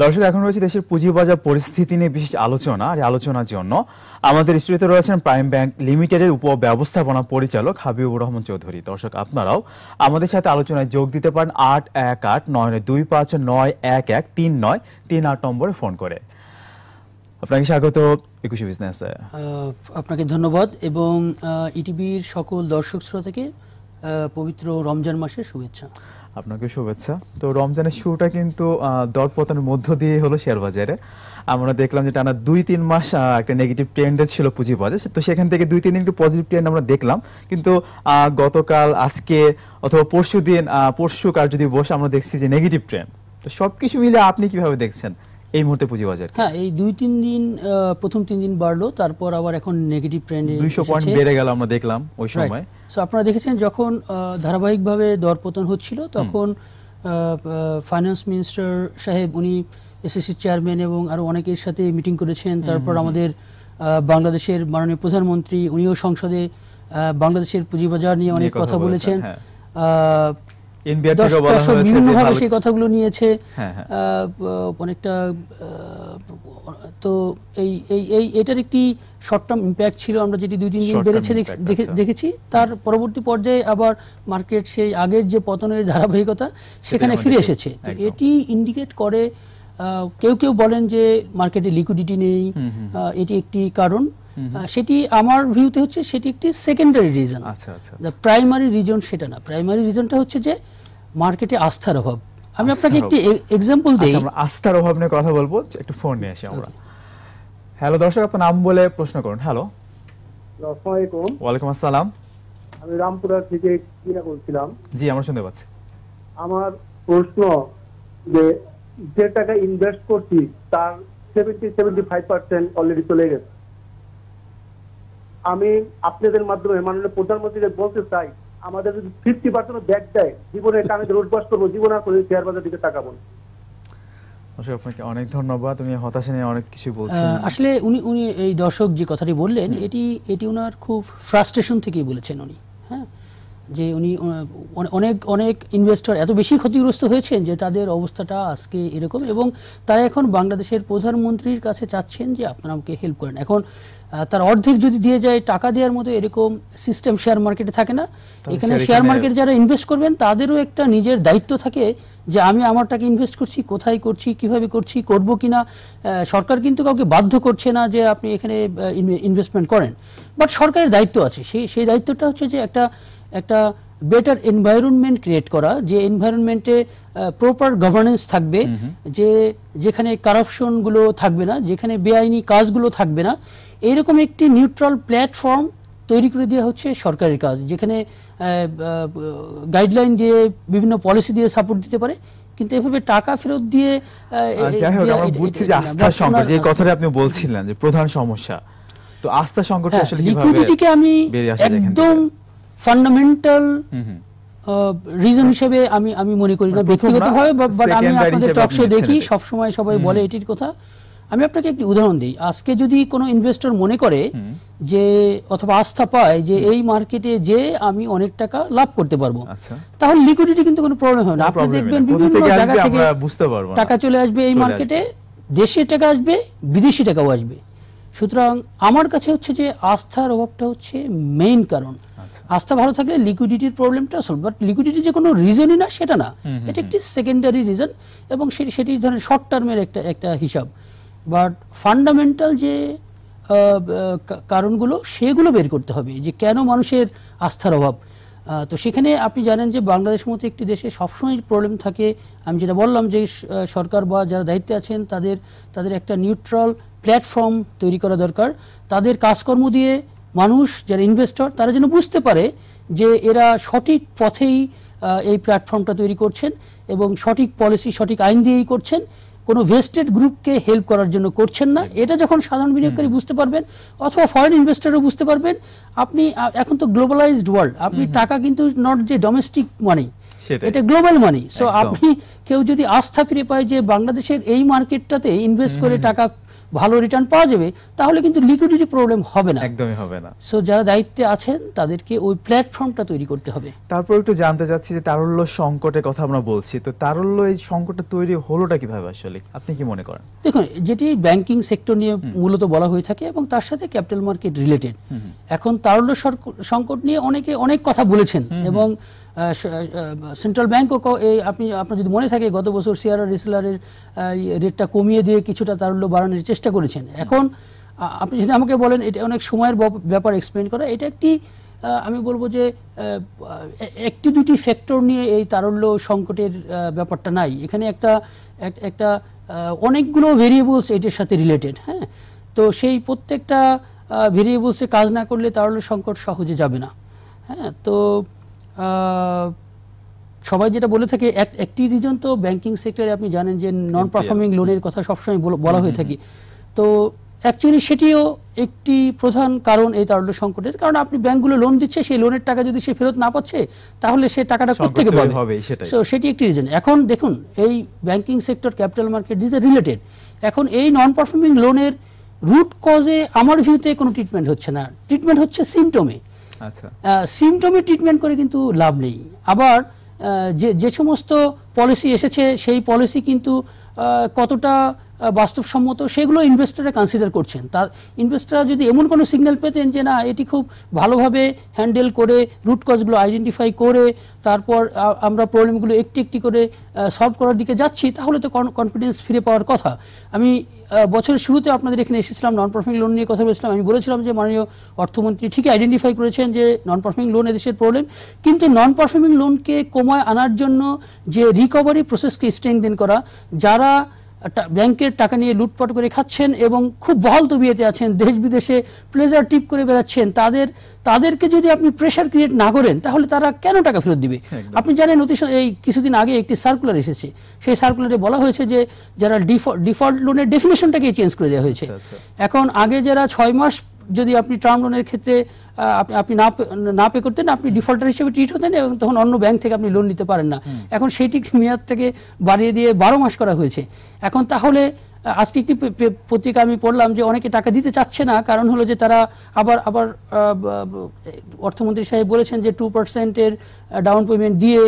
দর্শক এখন রয়েছে দেশের পুঁজিবাজার পরিস্থিতি নিয়ে বিশেষ আলোচনা আর আলোচনার জন্য আমাদের স্টুডিওতে রয়েছেন প্রাইম ব্যাংক লিমিটেডের উপ ব্যবস্থাপনা পরিচালক হাবিবুর রহমান চৌধুরী দর্শক আপনারাও আমাদের সাথে আলোচনায় যোগ দিতে পারেন আট এক আট নয় দুই পাঁচ নয় এক এক তিন নয় তিন আট নম্বরে ফোন করে আপনাকে স্বাগত একুশে বিজনেসে আপনাকে ধন্যবাদ এবং ইটিভির e সকল দর্শক শ্রোতাকে পবিত্র রমজান মাসের শুভেচ্ছা আপনাকে শুভেচ্ছা তো রমজানের শুরুটা কিন্তু দরপতনের মধ্য দিয়ে হলো শেয়ার বাজারে আমরা দেখলাম যে টানা দুই তিন মাস একটা নেগেটিভ ট্রেন্ডে ছিল পুঁজিবাজার তো সেখান থেকে দুই তিন দিন একটু পজিটিভ ট্রেন্ড আমরা দেখলাম কিন্তু গতকাল আজকে অথবা পরশু দিন পরশু কার যদি বসে আমরা দেখছি যে নেগেটিভ ট্রেন্ড তো সব কিছু মিলে আপনি কিভাবে দেখছেন এই মুহূর্তে পুঁজিবাজার হ্যাঁ এই দুই তিন দিন প্রথম তিন দিন বাড়লো তারপর আবার এখন নেগেটিভ ট্রেন্ডে 200 পয়েন্ট বেড়ে গেল আমরা দেখলাম ওই সময় সো আপনারা দেখেছেন যখন ধারাবাহিকভাবে দরপতন হচ্ছিল তখন ফাইন্যান্স মিনিস্টার সাহেব উনি এসএসসি চেয়ারম্যান এবং আরো অনেকের সাথে মিটিং করেছেন তারপর আমাদের বাংলাদেশের মাননীয় প্রধানমন্ত্রী উনিও সংসদে বাংলাদেশের পুঁজিবাজার নিয়ে অনেক কথা বলেছেন হ্যাঁ। সেই কথাগুলো নিয়েছে হ্যাঁ, হ্যাঁ। অনেকটা তো এই এই এই এটার একটি শর্ট টার্ম ইম্প্যাক্ট ছিল আমরা যেটি দুই তিন দিন বেড়েছে আচ্ছা। দেখেছি তার পরবর্তী পর্যায়ে আবার মার্কেট সেই আগের যে পতনের ধারাবাহিকতা সেখানে ফিরে এসেছে তো এটি ইন্ডিকেট করে কেউ কেউ বলেন যে মার্কেটে লিকুইডিটি নেই এটি একটি কারণ সেটি আমার ভিউতে হচ্ছে সেটি একটি সেকেন্ডারি রিজন আচ্ছা আচ্ছা প্রাইমারি আচ্ছা। রিজন সেটা না প্রাইমারি রিজনটা হচ্ছে যে মার্কেটে আস্থার অভাব আমি আপনাকে একটি এক্সাম্পল e- আচ্ছা, দিই আমরা আস্থার অভাব নিয়ে কথা বলবো একটু ফোন নিয়ে আসি আমরা হ্যালো দর্শক আপনার নাম বলে প্রশ্ন করুন হ্যালো আসসালামু আলাইকুম ওয়ালাইকুম আসসালাম আমি রামপুরা থেকে কিনা বলছিলাম জি আমরা শুনতে পাচ্ছি আমার প্রশ্ন যে যে টাকা ইনভেস্ট করছি তার seventy seventy five percent already চলে গেছে আমি আপনাদের মাধ্যমে মাননীয় প্রধানমন্ত্রীকে বলতে চাই আমাদের যদি ফিফটি পার্সেন্ট ব্যাগ দেয় জীবনে আমি রোডবাস করবো জীবন আর করে শেয়ার বাজার দিকে তাকাবো না অনেক ধন্যবাদ তুমি হতাশা নিয়ে অনেক কিছু বলছেন আসলে উনি উনি এই দর্শক যে কথাটি বললেন এটি এটি ওনার খুব ফ্রাস্ট্রেশন থেকেই বলেছেন উনি যে উনি অনেক অনেক ইনভেস্টর এত বেশি ক্ষতিগ্রস্ত হয়েছেন যে তাদের অবস্থাটা আজকে এরকম এবং তারা এখন বাংলাদেশের প্রধানমন্ত্রীর কাছে চাচ্ছেন যে আপনারা আমাকে হেল্প করেন এখন তার অর্ধেক যদি দিয়ে যায় টাকা দেওয়ার মতো এরকম সিস্টেম শেয়ার মার্কেটে থাকে না এখানে শেয়ার মার্কেট যারা ইনভেস্ট করবেন তাদেরও একটা নিজের দায়িত্ব থাকে যে আমি আমার টাকা ইনভেস্ট করছি কোথায় করছি কিভাবে করছি করব কিনা সরকার কিন্তু কাউকে বাধ্য করছে না যে আপনি এখানে ইনভেস্টমেন্ট করেন বাট সরকারের দায়িত্ব আছে সেই সেই দায়িত্বটা হচ্ছে যে একটা একটা বেটার এনভায়রনমেন্ট ক্রিয়েট করা যে এনভায়রনমেন্টে প্রপার গভর্নেন্স থাকবে যে যেখানে কারাপশনগুলো থাকবে না যেখানে বেআইনি কাজগুলো থাকবে না এরকম একটি নিউট্রাল প্ল্যাটফর্ম তৈরি করে দেওয়া হচ্ছে সরকারের কাজ যেখানে গাইডলাইন দিয়ে বিভিন্ন পলিসি দিয়ে সাপোর্ট দিতে পারে কিন্তু এভাবে টাকা ফেরত দিয়ে যাই হোক আমরা বুঝছি যে আস্থা সংকট যে কথাটা আপনি বলছিলেন যে প্রধান সমস্যা তো আস্থা সংকটটা হ্যাঁ, আসলে কিভাবে লিকুইডিটিকে আমি একদম ফান্ডামেন্টাল রিজন হিসেবে আমি আমি মনে করি না মানে ব্যক্তিগতভাবে বাট আমি আপনাদের টক শো দেখি সবসময় সবাই বলে এটির কথা আমি আপনাকে একটি উদাহরণ দিই আজকে যদি কোনো ইনভেস্টর মনে করে যে অথবা আস্থা পায় যে এই মার্কেটে যে আমি অনেক টাকা লাভ করতে পারবো আচ্ছা। তাহলে লিকুইডিটি কিন্তু কোনো প্রবলেম হবে না আপনি দেখবেন বিভিন্ন জায়গা থেকে টাকা চলে আসবে এই মার্কেটে দেশের টাকা আসবে বিদেশি টাকাও আসবে সুতরাং আমার কাছে হচ্ছে যে আস্থার অভাবটা হচ্ছে মেইন কারণ আচ্ছা। আস্থা ভালো থাকলে লিকুইডিটির প্রবলেমটা সলভ বাট লিকুইডিটি যে কোনো রিজনই না সেটা না এটা একটি সেকেন্ডারি রিজন এবং সেটি ধরেন শর্ট টার্মের একটা একটা হিসাব বাট ফান্ডামেন্টাল যে কারণগুলো সেগুলো বের করতে হবে যে কেন মানুষের আস্থার অভাব তো সেখানে আপনি জানেন যে বাংলাদেশ মতো একটি দেশে সবসময় প্রবলেম থাকে আমি যেটা বললাম যে সরকার বা যারা দায়িত্বে আছেন তাদের তাদের একটা নিউট্রাল প্ল্যাটফর্ম তৈরি করা দরকার তাদের কাজকর্ম দিয়ে মানুষ যারা ইনভেস্টর তারা যেন বুঝতে পারে যে এরা সঠিক পথেই এই প্ল্যাটফর্মটা তৈরি করছেন এবং সঠিক পলিসি সঠিক আইন দিয়েই করছেন কোনো ভেস্টেড গ্রুপকে হেল্প করার জন্য করছেন না এটা যখন সাধারণ বিনিয়োগকারী বুঝতে পারবেন অথবা ফরেন ইনভেস্টারও বুঝতে পারবেন আপনি এখন তো গ্লোবালাইজড ওয়ার্ল্ড আপনি টাকা কিন্তু নট যে ডোমেস্টিক মানি এটা গ্লোবাল মানি সো আপনি কেউ যদি আস্থা ফিরে পায় যে বাংলাদেশের এই মার্কেটটাতে ইনভেস্ট করে টাকা ভালো রিটার্ন পাওয়া যাবে তাহলে কিন্তু লিকুইডিটি প্রবলেম হবে না একদমই হবে না সো যারা দায়িত্বে আছেন তাদেরকে ওই প্ল্যাটফর্মটা তৈরি করতে হবে তারপর একটু জানতে চাচ্ছি যে তারল্য সংকটের কথা আমরা বলছি তো তারল্য এই সংকটটা তৈরি হলোটা কিভাবে আসলে আপনি কি মনে করেন দেখুন যেটি ব্যাংকিং সেক্টর নিয়ে মূলত বলা হয়ে থাকে এবং তার সাথে ক্যাপিটাল মার্কেট রিলেটেড এখন তারল্য সংকট নিয়ে অনেকে অনেক কথা বলেছেন এবং সেন্ট্রাল ব্যাংকও এই আপনি আপনার যদি মনে থাকে গত বছর শেয়ার রিসেলারের রেটটা কমিয়ে দিয়ে কিছুটা তারল্য বাড়ানোর চেষ্টা করেছেন এখন আপনি যদি আমাকে বলেন এটা অনেক সময়ের ব্যাপার এক্সপ্লেন করা এটা একটি আমি বলবো যে একটি দুটি ফ্যাক্টর নিয়ে এই তারল্য সংকটের ব্যাপারটা নাই এখানে একটা একটা অনেকগুলো ভেরিয়েবলস এটির সাথে রিলেটেড হ্যাঁ তো সেই প্রত্যেকটা ভেরিয়েবলসে কাজ না করলে তারল্য সংকট সহজে যাবে না হ্যাঁ তো সবাই যেটা বলে থাকে একটি রিজন তো ব্যাংকিং সেক্টরে আপনি জানেন যে নন পারফর্মিং লোনের কথা সবসময় বলা হয়ে থাকে তো অ্যাকচুয়ালি সেটিও একটি প্রধান কারণ এই তারল্য সংকটের কারণ আপনি ব্যাংকগুলো লোন দিচ্ছে সেই লোনের টাকা যদি সে ফেরত না পাচ্ছে তাহলে সে টাকাটা কোথেকে পাবে তো সেটি একটি রিজন এখন দেখুন এই banking sector capital market is related এখন এই নন পারফর্মিং লোনের রুট কজে আমার ভিউতে কোনো ট্রিটমেন্ট হচ্ছে না ট্রিটমেন্ট হচ্ছে সিমটমে সিমটমে আচ্ছা। ট্রিটমেন্ট করে কিন্তু লাভ নেই আবার যে যে সমস্ত পলিসি এসেছে সেই পলিসি কিন্তু কতটা বাস্তবসম্মত সেগুলো ইনভেস্টাররা কনসিডার করছেন তার ইনভেস্টাররা যদি এমন কোনো সিগন্যাল পেতেন যে না এটি খুব ভালোভাবে হ্যান্ডেল করে রুট কজগুলো আইডেন্টিফাই করে তারপর আমরা প্রবলেমগুলো একটি একটি করে সলভ করার দিকে যাচ্ছি তাহলে তো কনফিডেন্স ফিরে পাওয়ার কথা আমি বছরের শুরুতে আপনাদের এখানে এসেছিলাম নন পারফর্মিং লোন নিয়ে কথা বলেছিলাম আমি বলেছিলাম যে মাননীয় অর্থমন্ত্রী ঠিকই আইডেন্টিফাই করেছেন যে নন পারফর্মিং লোন এদেশের প্রবলেম কিন্তু নন পারফর্মিং লোনকে কমায় আনার জন্য যে রিকভারি প্রসেসকে স্ট্রেংদেন করা যারা ব্যাংকের টাকা নিয়ে লুটপাট করে খাচ্ছেন এবং খুব বহল তবিয়েতে আছেন দেশ বিদেশে প্লেজার টিপ করে বেড়াচ্ছেন তাদের তাদেরকে যদি আপনি প্রেশার ক্রিয়েট না করেন তাহলে তারা কেন টাকা ফেরত দিবে আপনি জানেন অতি এই কিছুদিন আগে একটি সার্কুলার এসেছে সেই সার্কুলারে বলা হয়েছে যে যারা ডিফল্ট ডিফল্ট লোনের ডেফিনেশনটাকে চেঞ্জ করে দেওয়া হয়েছে আচ্ছা, আচ্ছা। এখন আগে যারা ছয় মাস যদি আপনি টার্ম লোনের ক্ষেত্রে আপনি না না পে করতেন আপনি ডিফল্টার হিসেবে ট্রিট হতেন এবং তখন অন্য ব্যাংক থেকে আপনি লোন নিতে পারেন না এখন সেইটি মেয়াদটাকে বাড়িয়ে দিয়ে বারো মাস করা হয়েছে এখন তাহলে আজকে একটি পত্রিকা আমি পড়লাম যে অনেকে টাকা দিতে চাচ্ছে না কারণ হলো যে তারা আবার আবার অর্থমন্ত্রী সাহেব বলেছেন যে টু পার্সেন্টের ডাউন পেমেন্ট দিয়ে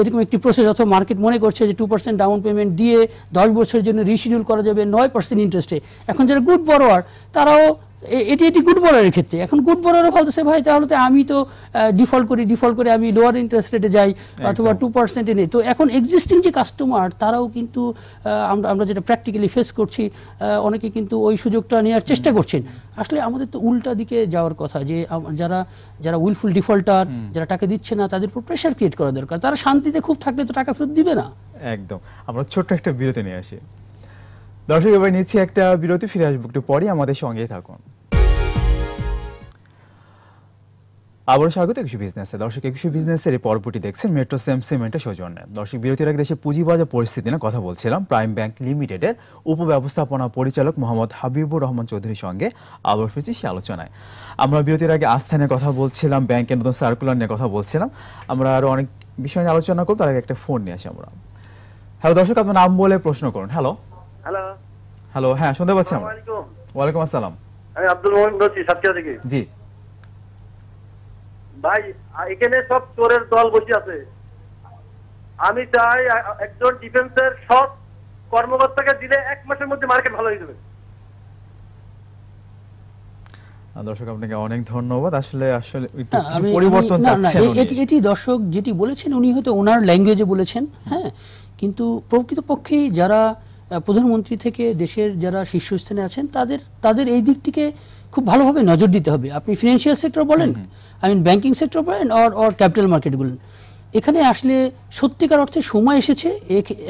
এরকম একটি প্রসেস অথবা মার্কেট মনে করছে যে টু পার্সেন্ট ডাউন পেমেন্ট দিয়ে দশ বছরের জন্য রিশিডিউল করা যাবে নয় পার্সেন্ট ইন্টারেস্টে এখন যারা গুড বরোয়ার তারাও এটি এটি গুড বলারের ক্ষেত্রে এখন গুড বরারও বলতেছে ভাই তাহলে তো আমি তো ডিফল্ট করি ডিফল্ট করে আমি লোয়ার ইন্টারেস্ট রেটে যাই অথবা টু পার্সেন্টে নেই তো এখন এক্সিস্টিং যে কাস্টমার তারাও কিন্তু আমরা আমরা যেটা প্র্যাকটিক্যালি ফেস করছি অনেকে কিন্তু ওই সুযোগটা নেওয়ার চেষ্টা করছেন আসলে আমাদের তো উল্টা দিকে যাওয়ার কথা যে যারা যারা উইলফুল ডিফল্টার যারা টাকা দিচ্ছে না তাদের উপর প্রেশার ক্রিয়েট করা দরকার তারা শান্তিতে খুব থাকলে তো টাকা ফেরত দিবে না একদম আমরা ছোট্ট একটা বিরতি নিয়ে আসি দর্শক এবার নিচ্ছি একটা বিরতি ফিরে আসবো একটু পরে আমাদের সঙ্গেই থাকুন আবারও স্বাগত কিছু বিজনেসে দর্শক একুশে বিজনেসের এই পর্বটি দেখছেন মেট্রো সেম সিমেন্টের সৌজন্যে দর্শক বিরতির আগে দেশে পুঁজিবাজার পরিস্থিতি নিয়ে কথা বলছিলাম প্রাইম ব্যাংক লিমিটেডের উপব্যবস্থাপনা পরিচালক মোহাম্মদ হাবিবুর রহমান চৌধুরীর সঙ্গে আবার ফিরছি সে আলোচনায় আমরা বিরতির আগে আস্থা নিয়ে কথা বলছিলাম ব্যাংকের নতুন সার্কুলার নিয়ে কথা বলছিলাম আমরা আরও অনেক বিষয় নিয়ে আলোচনা করব তার আগে একটা ফোন নিয়ে আসি আমরা হ্যালো দর্শক আপনার নাম বলে প্রশ্ন করুন হ্যালো হ্যালো হ্যালো হ্যাঁ শুনতে পাচ্ছি আমরা ওয়ালাইকুম আসসালাম আমি আব্দুল মোহাম্মদ বলছি সাতক্ষীরা থেকে জি ভাই এখানে সব চোরের দল বসে আছে আমি চাই একজন ডিফেন্সের সব কর্মকর্তাকে দিলে এক মাসের মধ্যে মার্কেট ভালো হয়ে যাবে দর্শক আপনাকে অনেক ধন্যবাদ আসলে আসলে একটু পরিবর্তন চাচ্ছেন এটি এটি দর্শক যেটি বলেছেন উনি হয়তো ওনার ল্যাঙ্গুয়েজে বলেছেন হ্যাঁ কিন্তু প্রকৃতপক্ষে যারা প্রধানমন্ত্রী থেকে দেশের যারা শীর্ষস্থানে আছেন তাদের তাদের এই দিকটিকে খুব ভালোভাবে নজর দিতে হবে আপনি ফিনান্সিয়াল সেক্টর বলেন আই মিন ব্যাংকিং সেক্টর বলেন অর অর ক্যাপিটাল মার্কেট বলেন এখানে আসলে সত্যিকার অর্থে সময় এসেছে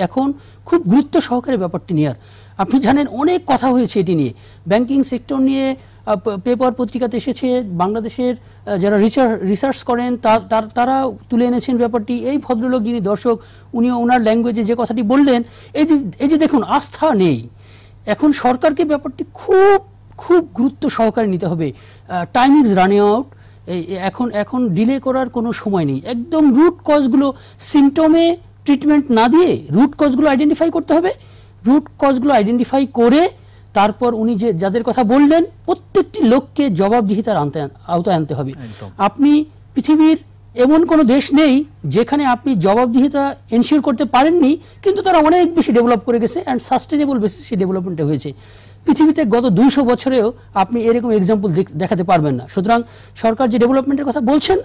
এখন খুব গুরুত্ব সহকারে ব্যাপারটি নেওয়ার আপনি জানেন অনেক কথা হয়েছে এটি নিয়ে ব্যাংকিং সেক্টর নিয়ে পেপার পত্রিকাতে এসেছে বাংলাদেশের যারা রিসার্চ করেন তারা তুলে এনেছেন ব্যাপারটি এই ভদ্রলোক যিনি দর্শক উনি ওনার ল্যাঙ্গুয়েজে যে কথাটি বললেন এই যে এই যে দেখুন আস্থা নেই এখন সরকারকে ব্যাপারটি খুব খুব গুরুত্ব সহকারে নিতে হবে টাইম ইজ রানিং আউট এখন এখন ডিলে করার কোনো সময় নেই একদম রুট কজগুলো সিমটমে ট্রিটমেন্ট না দিয়ে রুট কজগুলো আইডেন্টিফাই করতে হবে রুট কজগুলো আইডেন্টিফাই করে তারপর উনি যে যাদের কথা বললেন প্রত্যেকটি লোককে জবাবদিহিতার আনতে আওতায় আনতে হবে আপনি পৃথিবীর এমন কোনো দেশ নেই যেখানে আপনি জবাবদিহিতা এনশিওর করতে পারেননি কিন্তু তারা অনেক বেশি ডেভেলপ করে গেছে অ্যান্ড সাস্টেনেবল বেসিস সেই ডেভেলপমেন্টটা হয়েছে পৃথিবীতে গত দুশো বছরেও আপনি এরকম এক্সাম্পল দেখাতে পারবেন না সুতরাং সরকার যে ডেভেলপমেন্টের কথা বলছেন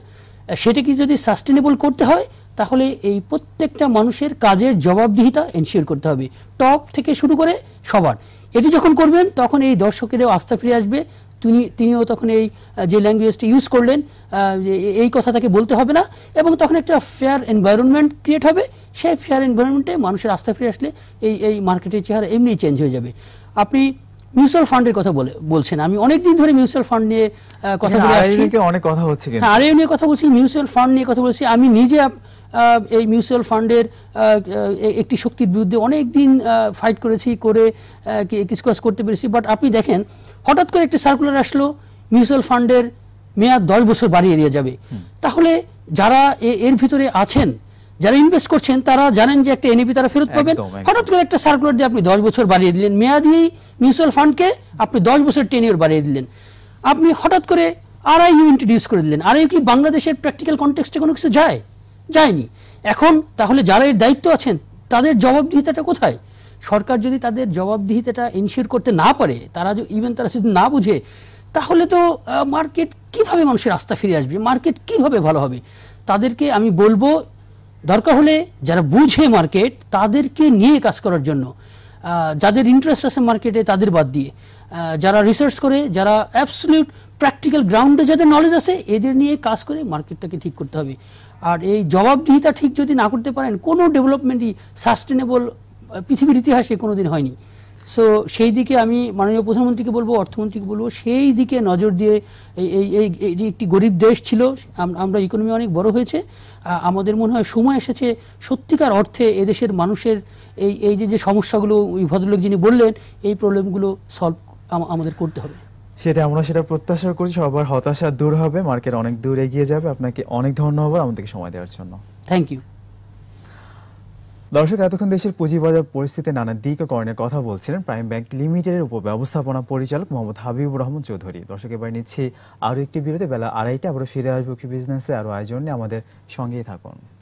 সেটাকে যদি সাস্টেনেবল করতে হয় তাহলে এই প্রত্যেকটা মানুষের কাজের জবাবদিহিতা এনশিওর করতে হবে টপ থেকে শুরু করে সবার এটি যখন করবেন তখন এই দর্শকেরও আস্থা ফিরে আসবে তিনি তিনিও তখন এই যে ল্যাঙ্গুয়েজটি ইউজ করলেন এই কথা তাকে বলতে হবে না এবং তখন একটা ফেয়ার এনভায়রনমেন্ট ক্রিয়েট হবে সেই ফেয়ার এনভায়রনমেন্টে মানুষের আস্থা ফিরে আসলে এই এই মার্কেটের চেহারা এমনি চেঞ্জ হয়ে যাবে আপনি মিউচুয়াল ফান্ডের কথা বলে বলছেন আমি অনেকদিন ধরে মিউচুয়াল ফান্ড নিয়ে কথা বলে আসছি অনেক কথা হচ্ছে হ্যাঁ, আর নিয়ে কথা বলছি মিউচুয়াল ফান্ড নিয়ে কথা বলছি আমি নিজে এই মিউচুয়াল ফান্ডের একটি শক্তির বিরুদ্ধে অনেক দিন ফাইট করেছি করে কিছু করতে পেরেছি বাট আপনি দেখেন হঠাৎ করে একটি সার্কুলার আসলো মিউচুয়াল ফান্ডের মেয়াদ দশ বছর বাড়িয়ে দেওয়া যাবে তাহলে যারা এর ভিতরে আছেন যারা ইনভেস্ট করছেন তারা জানেন যে একটা এনএপি e তারা ফেরত পাবেন হঠাৎ করে একটা সার্কুলার দিয়ে আপনি দশ বছর বাড়িয়ে দিলেন মেয়াদি মিউচুয়াল ফান্ডকে আপনি দশ বছর টেন ইয়ার বাড়িয়ে দিলেন আপনি হঠাৎ করে আই ইউ ইন্ট্রোডিউস করে দিলেন আর কি বাংলাদেশের প্র্যাকটিক্যাল কনটেক্সটে কোনো কিছু যায় যায়নি এখন তাহলে যারা এর দায়িত্ব আছেন তাদের জবাবদিহিতাটা কোথায় সরকার যদি তাদের জবাবদিহিতাটা ইনশিওর করতে না পারে তারা ইভেন তারা যদি না বুঝে তাহলে তো মার্কেট কিভাবে মানুষের আস্থা ফিরে আসবে মার্কেট কিভাবে ভালো হবে তাদেরকে আমি বলবো দরকার হলে যারা বুঝে মার্কেট তাদেরকে নিয়ে কাজ করার জন্য যাদের ইন্টারেস্ট আছে মার্কেটে তাদের বাদ দিয়ে যারা রিসার্চ করে যারা অ্যাবসলিউট প্র্যাকটিক্যাল গ্রাউন্ডে যাদের নলেজ আছে এদের নিয়ে কাজ করে মার্কেটটাকে ঠিক করতে হবে আর এই জবাবদিহিতা ঠিক যদি না করতে পারেন কোনো ডেভেলপমেন্টই সাস্টেনেবল পৃথিবীর ইতিহাসে কোনো দিন হয়নি সো সেই দিকে আমি মাননীয় প্রধানমন্ত্রীকে বলবো অর্থমন্ত্রীকে বলবো সেই দিকে নজর দিয়ে এই এই যে একটি গরিব দেশ ছিল আমরা ইকোনমি অনেক বড় হয়েছে আমাদের মনে হয় সময় এসেছে সত্যিকার অর্থে এদেশের মানুষের এই এই যে যে সমস্যাগুলো ওই ভদ্রলোক যিনি বললেন এই প্রবলেমগুলো সলভ আমাদের করতে হবে সেটা আমরা সেটা প্রত্যাশা করছি সবার হতাশা দূর হবে মার্কেট অনেক দূর এগিয়ে যাবে আপনাকে অনেক ধন্যবাদ আমাদেরকে সময় দেওয়ার জন্য থ্যাংক ইউ দর্শক এতক্ষণ দেশের পুঁজিবাজার পরিস্থিতি নানা দিক ও কর্ণের কথা বলছিলেন প্রাইম ব্যাংক লিমিটেডের উপব্যবস্থাপনা পরিচালক মোহাম্মদ হাবিবুর রহমান চৌধুরী দর্শক এবার নিচ্ছি আরও একটি বিরতি বেলা আড়াইটা আবার ফিরে আসবো বিজনেসে আরও আয়োজনে আমাদের সঙ্গেই থাকুন